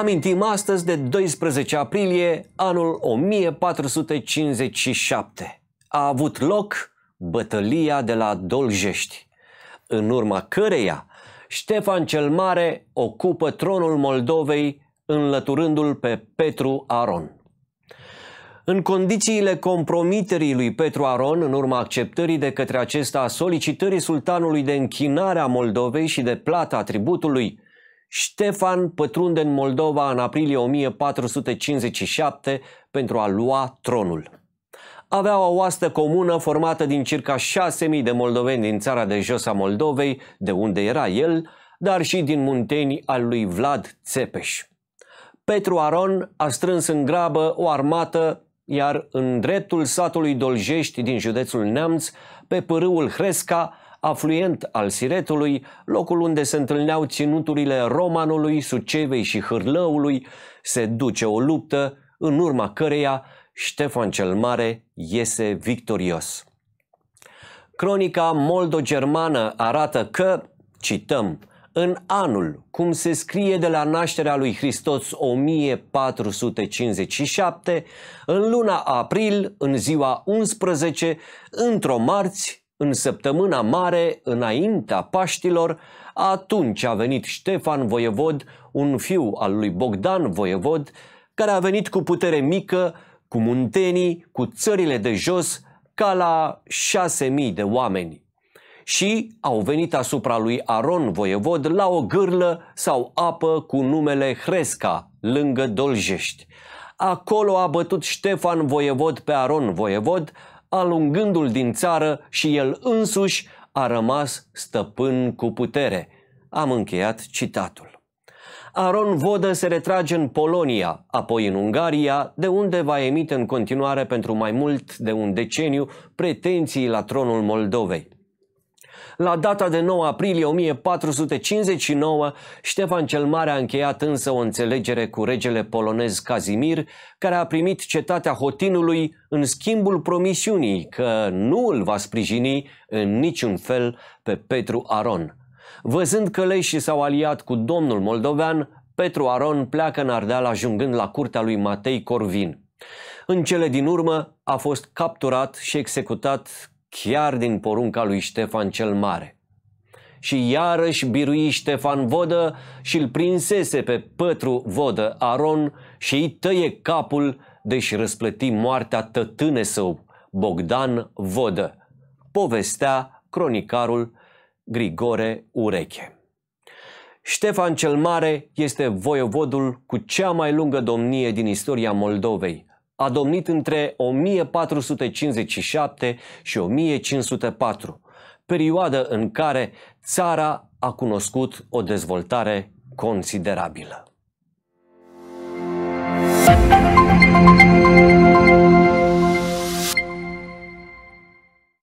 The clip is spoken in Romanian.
Amintim astăzi de 12 aprilie anul 1457. A avut loc bătălia de la Doljești, în urma căreia Ștefan cel Mare ocupă tronul Moldovei înlăturându-l pe Petru Aron. În condițiile compromiterii lui Petru Aron, în urma acceptării de către acesta a solicitării sultanului de închinare a Moldovei și de plata tributului, Ștefan pătrunde în Moldova în aprilie 1457 pentru a lua tronul. Avea o oastă comună formată din circa 6.000 de moldoveni din țara de jos a Moldovei, de unde era el, dar și din munteni al lui Vlad Țepeș. Petru Aron a strâns în grabă o armată, iar în dreptul satului Doljești din județul Neamț, pe pârâul Hresca, afluent al Siretului, locul unde se întâlneau ținuturile Romanului, Sucevei și Hârlăului, se duce o luptă în urma căreia Ștefan cel Mare iese victorios. Cronica moldo-germană arată că, cităm, în anul, cum se scrie de la nașterea lui Hristos 1457, în luna april, în ziua 11, într-o marți, în săptămâna mare, înaintea Paștilor, atunci a venit Ștefan Voievod, un fiu al lui Bogdan Voievod, care a venit cu putere mică, cu muntenii, cu țările de jos, ca la șase mii de oameni. Și au venit asupra lui Aron Voievod la o gârlă sau apă cu numele Hresca, lângă Doljești. Acolo a bătut Ștefan Voievod pe Aron Voievod, alungându-l din țară și el însuși a rămas stăpân cu putere. Am încheiat citatul. Aron Vodă se retrage în Polonia, apoi în Ungaria, de unde va emite în continuare pentru mai mult de un deceniu pretenții la tronul Moldovei. La data de 9 aprilie 1459, Ștefan cel Mare a încheiat însă o înțelegere cu regele polonez Casimir, care a primit cetatea Hotinului în schimbul promisiunii că nu îl va sprijini în niciun fel pe Petru Aron. Văzând că leșii s-au aliat cu domnul moldovean, Petru Aron pleacă în Ardeal ajungând la curtea lui Matei Corvin. În cele din urmă a fost capturat și executat chiar din porunca lui Ștefan cel Mare. Și iarăși birui Ștefan Vodă și îl prinsese pe Pătru Vodă Aron și îi tăie capul deși răsplăti moartea tătâne său, Bogdan Vodă, povestea cronicarul Grigore Ureche. Ștefan cel Mare este voievodul cu cea mai lungă domnie din istoria Moldovei, a domnit între 1457 și 1504, perioadă în care țara a cunoscut o dezvoltare considerabilă.